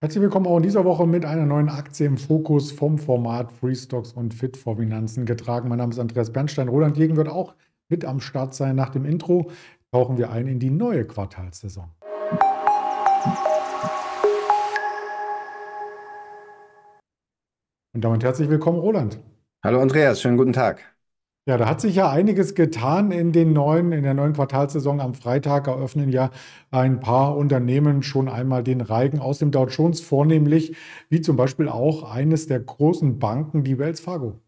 Herzlich willkommen auch in dieser Woche mit einer neuen Aktie im Fokus vom Format Free Stocks und Fit for Finanzen getragen. Mein Name ist Andreas Bernstein. Roland Jegen wird auch mit am Start sein. Nach dem Intro tauchen wir ein in die neue Quartalssaison. Und damit herzlich willkommen, Roland. Hallo Andreas, schönen guten Tag. Ja, da hat sich ja einiges getan in den neuen, in der neuen Quartalsaison. Am Freitag eröffnen ja ein paar Unternehmen schon einmal den Reigen aus dem Dow Jones, vornehmlich wie zum Beispiel auch eines der großen Banken, die Wells Fargo.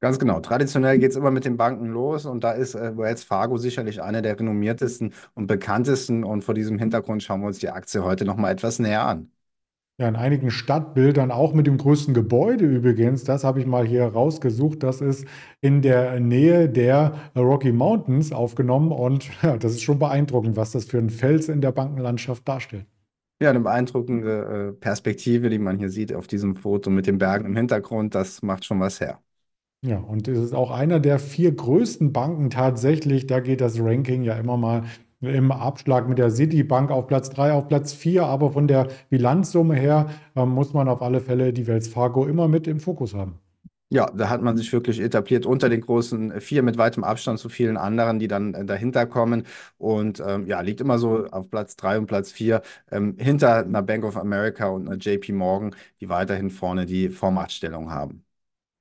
Ganz genau. Traditionell geht es immer mit den Banken los und da ist äh, Wells Fargo sicherlich eine der renommiertesten und bekanntesten. Und vor diesem Hintergrund schauen wir uns die Aktie heute nochmal etwas näher an ja in einigen Stadtbildern, auch mit dem größten Gebäude übrigens, das habe ich mal hier rausgesucht, das ist in der Nähe der Rocky Mountains aufgenommen und ja, das ist schon beeindruckend, was das für ein Fels in der Bankenlandschaft darstellt. Ja, eine beeindruckende äh, Perspektive, die man hier sieht auf diesem Foto mit den Bergen im Hintergrund, das macht schon was her. Ja, und es ist auch einer der vier größten Banken tatsächlich. Da geht das Ranking ja immer mal im Abschlag mit der Citibank auf Platz 3, auf Platz 4. Aber von der Bilanzsumme her äh, muss man auf alle Fälle die Wells Fargo immer mit im Fokus haben. Ja, da hat man sich wirklich etabliert unter den großen vier mit weitem Abstand zu vielen anderen, die dann äh, dahinter kommen. Und ähm, ja, liegt immer so auf Platz drei und Platz vier ähm, hinter einer Bank of America und einer JP Morgan, die weiterhin vorne die Vormachtstellung haben.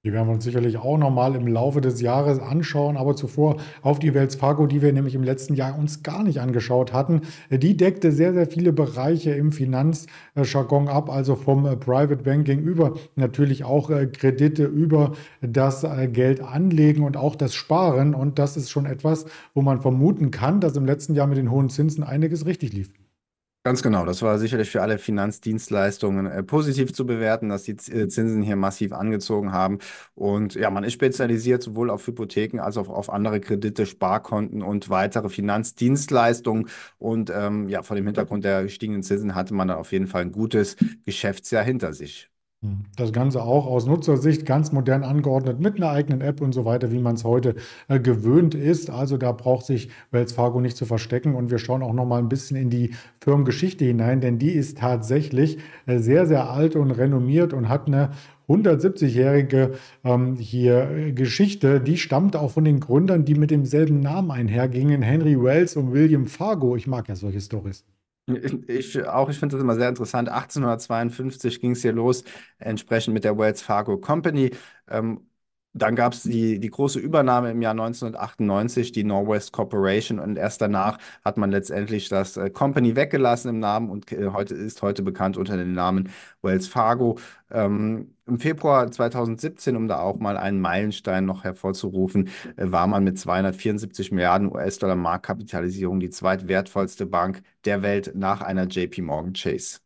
Die werden wir uns sicherlich auch nochmal im Laufe des Jahres anschauen, aber zuvor auf die Wells Fargo, die wir nämlich im letzten Jahr uns gar nicht angeschaut hatten. Die deckte sehr, sehr viele Bereiche im Finanzjargon ab, also vom äh, Private Banking über natürlich auch äh, Kredite, über das äh, Geld anlegen und auch das Sparen. Und das ist schon etwas, wo man vermuten kann, dass im letzten Jahr mit den hohen Zinsen einiges richtig lief. Ganz genau, das war sicherlich für alle Finanzdienstleistungen äh, positiv zu bewerten, dass die Z äh, Zinsen hier massiv angezogen haben. Und ja, man ist spezialisiert sowohl auf Hypotheken als auch auf andere Kredite, Sparkonten und weitere Finanzdienstleistungen. Und ähm, ja, vor dem Hintergrund der gestiegenen Zinsen hatte man dann auf jeden Fall ein gutes Geschäftsjahr hinter sich. Das Ganze auch aus Nutzersicht ganz modern angeordnet mit einer eigenen App und so weiter, wie man es heute äh, gewöhnt ist. Also da braucht sich Wells Fargo nicht zu verstecken. Und wir schauen auch noch mal ein bisschen in die Firmengeschichte hinein, denn die ist tatsächlich äh, sehr, sehr alt und renommiert und hat eine 170-jährige ähm, hier äh, Geschichte, die stammt auch von den Gründern, die mit demselben Namen einhergingen, Henry Wells und William Fargo. Ich mag ja solche Stories. Ich auch, ich finde das immer sehr interessant. 1852 ging es hier los, entsprechend mit der Wells Fargo Company. Ähm, dann gab es die, die große Übernahme im Jahr 1998, die Norwest Corporation, und erst danach hat man letztendlich das äh, Company weggelassen im Namen und äh, heute ist heute bekannt unter dem Namen Wells Fargo. Ähm, Im Februar 2017, um da auch mal einen Meilenstein noch hervorzurufen, äh, war man mit 274 Milliarden US-Dollar Marktkapitalisierung die zweitwertvollste Bank der Welt nach einer JP Morgan Chase.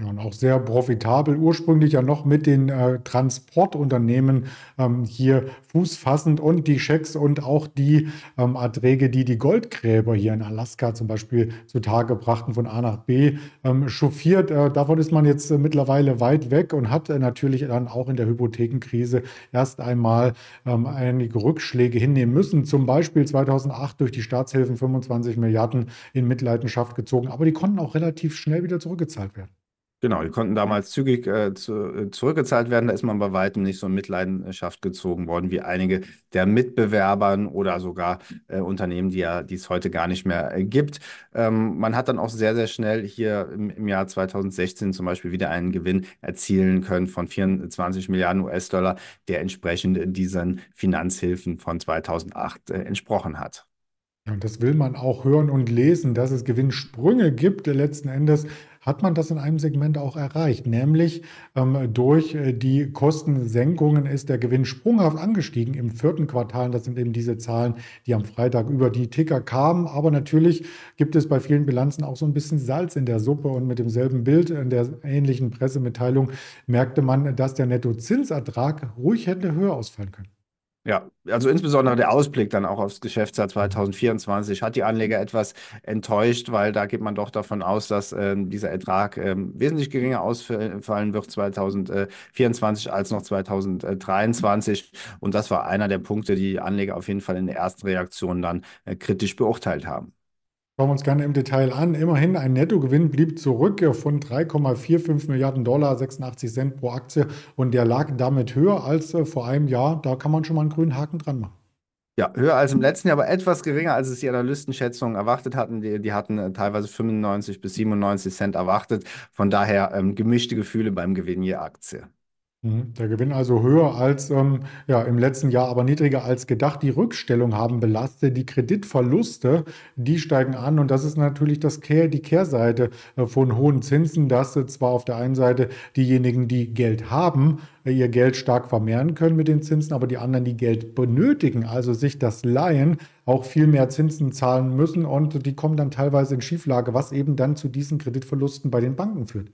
Ja, und auch sehr profitabel, ursprünglich ja noch mit den äh, Transportunternehmen ähm, hier Fuß fassend und die Schecks und auch die ähm, Erträge, die die Goldgräber hier in Alaska zum Beispiel zutage brachten, von A nach B ähm, chauffiert. Äh, davon ist man jetzt äh, mittlerweile weit weg und hat äh, natürlich dann auch in der Hypothekenkrise erst einmal ähm, einige Rückschläge hinnehmen müssen. Zum Beispiel 2008 durch die Staatshilfen 25 Milliarden in Mitleidenschaft gezogen, aber die konnten auch relativ schnell wieder zurückgezahlt werden. Genau, die konnten damals zügig äh, zu, äh, zurückgezahlt werden. Da ist man bei weitem nicht so in Mitleidenschaft gezogen worden wie einige der Mitbewerbern oder sogar äh, Unternehmen, die ja, es heute gar nicht mehr äh, gibt. Ähm, man hat dann auch sehr, sehr schnell hier im, im, Jahr 2016 zum Beispiel wieder einen Gewinn erzielen können von 24 Milliarden US-Dollar, der entsprechend diesen Finanzhilfen von 2008 äh, entsprochen hat. Und das will man auch hören und lesen, dass es Gewinnsprünge gibt letzten Endes hat man das in einem Segment auch erreicht, nämlich ähm, durch äh, die Kostensenkungen ist der Gewinn sprunghaft angestiegen im vierten Quartal. Das sind eben diese Zahlen, die am Freitag über die Ticker kamen. Aber natürlich gibt es bei vielen Bilanzen auch so ein bisschen Salz in der Suppe und mit demselben Bild in der ähnlichen Pressemitteilung merkte man, dass der Nettozinsertrag ruhig hätte höher ausfallen können. Ja, also insbesondere der Ausblick dann auch aufs Geschäftsjahr 2024 hat die Anleger etwas enttäuscht, weil da geht man doch davon aus, dass äh, dieser Ertrag äh, wesentlich geringer ausfallen wird 2024 als noch 2023. Und das war einer der Punkte, die Anleger auf jeden Fall in der ersten Reaktion dann äh, kritisch beurteilt haben. Schauen wir uns gerne im Detail an. Immerhin ein Nettogewinn blieb zurück von 3,45 Milliarden Dollar, 86 Cent pro Aktie. Und der lag damit höher als äh, vor einem Jahr. Da kann man schon mal einen grünen Haken dran machen. Ja, höher als im letzten Jahr, aber etwas geringer, als es die Analystenschätzungen erwartet hatten. Die, die hatten äh, teilweise 95 bis 97 Cent erwartet. Von daher ähm, gemischte Gefühle beim Gewinn je Aktie. Mhm. Der Gewinn also höher als ähm, ja, im letzten Jahr, aber niedriger als gedacht. Die Rückstellung haben belastet, die Kreditverluste, die steigen an und das ist natürlich das Kehr, die Kehrseite äh, von hohen Zinsen, dass äh, zwar auf der einen Seite diejenigen, die Geld haben, äh, ihr Geld stark vermehren können mit den Zinsen, aber die anderen, die Geld benötigen, also sich das leihen, auch viel mehr Zinsen zahlen müssen und die kommen dann teilweise in Schieflage, was eben dann zu diesen Kreditverlusten bei den Banken führt.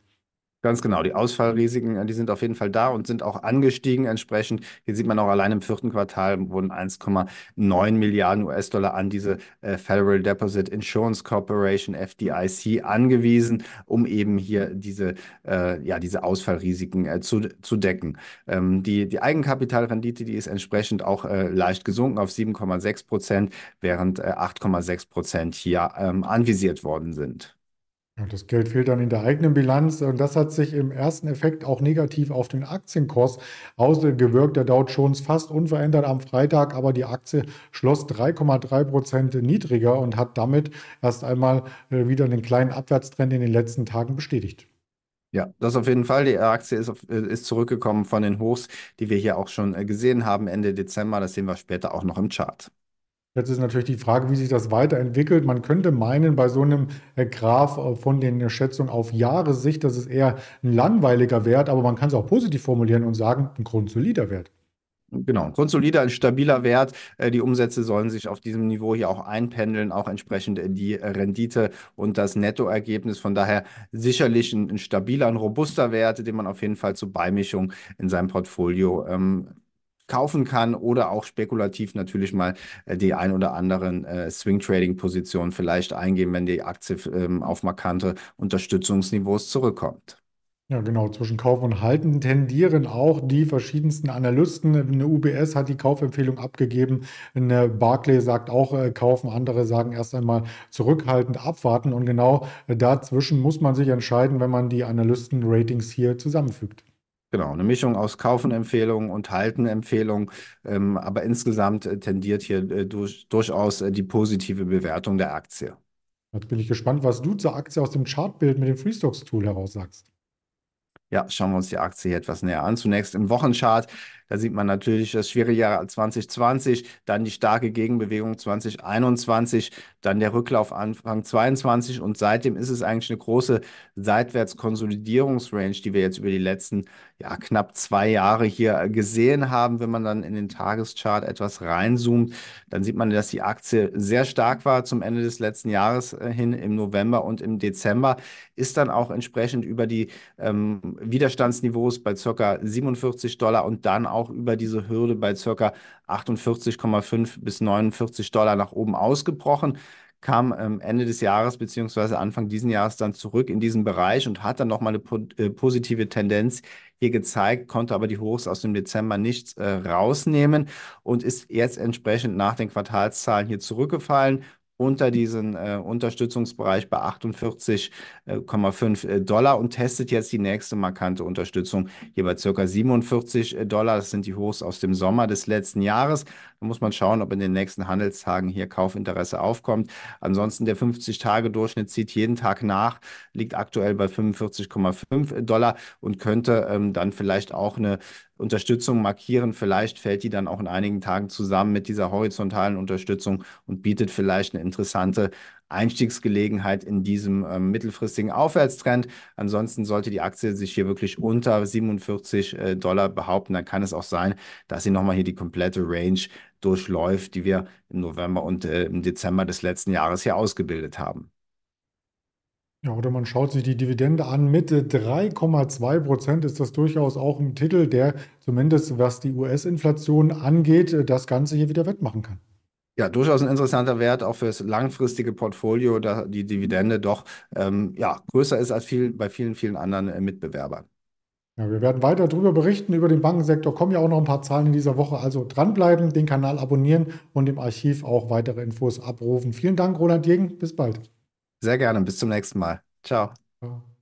Ganz genau, die Ausfallrisiken, äh, die sind auf jeden Fall da und sind auch angestiegen entsprechend. Hier sieht man auch allein im vierten Quartal wurden 1,9 Milliarden US-Dollar an diese äh, Federal Deposit Insurance Corporation, FDIC, angewiesen, um eben hier diese, äh, ja, diese Ausfallrisiken äh, zu, zu decken. Ähm, die, die Eigenkapitalrendite, die ist entsprechend auch äh, leicht gesunken auf 7,6 Prozent, während 8,6 äh, Prozent hier ähm, anvisiert worden sind. Ja, das Geld fehlt dann in der eigenen Bilanz und das hat sich im ersten Effekt auch negativ auf den Aktienkurs ausgewirkt. Der Dow Jones fast unverändert am Freitag, aber die Aktie schloss 3,3 Prozent niedriger und hat damit erst einmal äh, wieder einen kleinen Abwärtstrend in den letzten Tagen bestätigt. Ja, das auf jeden Fall. Die Aktie ist, auf, äh, ist zurückgekommen von den Hochs, die wir hier auch schon äh, gesehen haben Ende Dezember. Das sehen wir später auch noch im Chart. Jetzt ist natürlich die Frage, wie sich das weiterentwickelt. Man könnte meinen, bei so einem äh, Graph äh, von den äh, Schätzungen auf Jahressicht, dass es eher ein langweiliger Wert, aber man kann es auch positiv formulieren und sagen, ein grundsolider Wert. Genau, ein grundsolider, ein stabiler Wert. Die Umsätze sollen sich auf diesem Niveau hier auch einpendeln, auch entsprechend die Rendite und das Nettoergebnis. Von daher sicherlich ein, ein stabiler, ein robuster Wert, den man auf jeden Fall zur Beimischung in seinem Portfolio ähm, kaufen kann oder auch spekulativ natürlich mal äh, die ein oder anderen äh, Swing-Trading-Positionen vielleicht eingehen, wenn die Aktie ähm, auf markante Unterstützungsniveaus zurückkommt. Ja, genau. Zwischen Kauf und Halten tendieren auch die verschiedensten Analysten. Eine UBS hat die Kaufempfehlung abgegeben. Eine Barclay sagt auch äh, kaufen. Andere sagen erst einmal zurückhaltend abwarten. Und genau äh, dazwischen muss man sich entscheiden, wenn man die Analysten-Ratings hier zusammenfügt. Genau, eine Mischung aus Kaufenempfehlungen und Haltenempfehlungen. Ähm, aber insgesamt äh, tendiert hier äh, durch, durchaus äh, die positive Bewertung der Aktie. Jetzt bin ich gespannt, was du zur Aktie aus dem Chartbild mit dem Freestocks-Tool heraus sagst. Ja, schauen wir uns die Aktie hier etwas näher an. Zunächst im Wochenchart da sieht man natürlich das schwere Jahr 2020, dann die starke Gegenbewegung 2021, dann der Rücklauf Anfang 2022 und seitdem ist es eigentlich eine große Seitwärtskonsolidierungsrange, die wir jetzt über die letzten ja, knapp zwei Jahre hier gesehen haben. Wenn man dann in den Tageschart etwas reinzoomt, dann sieht man, dass die Aktie sehr stark war zum Ende des letzten Jahres äh, hin im November und im Dezember, ist dann auch entsprechend über die ähm, Widerstandsniveaus bei ca. 47 Dollar und dann auch auch über diese Hürde bei ca. 48,5 bis 49 Dollar nach oben ausgebrochen kam ähm, Ende des Jahres bzw. Anfang diesen Jahres dann zurück in diesen Bereich und hat dann nochmal eine po äh, positive Tendenz hier gezeigt, konnte aber die Hochs aus dem Dezember nicht äh, rausnehmen und ist jetzt entsprechend nach den Quartalszahlen hier zurückgefallen unter diesen äh, Unterstützungsbereich bei 48,5 äh, äh, Dollar und testet jetzt die nächste markante Unterstützung hier bei circa 47 äh, Dollar. Das sind die Hochs aus dem Sommer des letzten Jahres. Da muss man schauen, ob in den nächsten Handelstagen hier Kaufinteresse aufkommt. Ansonsten der 50-Tage-Durchschnitt zieht jeden Tag nach, liegt aktuell bei 45,5 Dollar und könnte ähm, dann vielleicht auch eine Unterstützung markieren. Vielleicht fällt die dann auch in einigen Tagen zusammen mit dieser horizontalen Unterstützung und bietet vielleicht eine interessante Einstiegsgelegenheit in diesem äh, mittelfristigen Aufwärtstrend. Ansonsten sollte die Aktie sich hier wirklich unter 47 äh, Dollar behaupten, dann kann es auch sein, dass sie nochmal hier die komplette Range durchläuft, die wir im November und äh, im Dezember des letzten Jahres hier ausgebildet haben. Ja, oder man schaut sich die Dividende an. Mit 3,2 Prozent ist das durchaus auch ein Titel, der zumindest was die US-Inflation angeht, das Ganze hier wieder wettmachen kann. Ja, durchaus ein interessanter Wert auch fürs langfristige Portfolio, da die Dividende doch ähm, ja, größer ist als viel, bei vielen, vielen anderen äh, Mitbewerbern. Ja, wir werden weiter darüber berichten. Über den Bankensektor kommen ja auch noch ein paar Zahlen in dieser Woche. Also dranbleiben, den Kanal abonnieren und im Archiv auch weitere Infos abrufen. Vielen Dank, Roland Jegen. Bis bald. Sehr gerne. Bis zum nächsten Mal. Ciao. Ciao.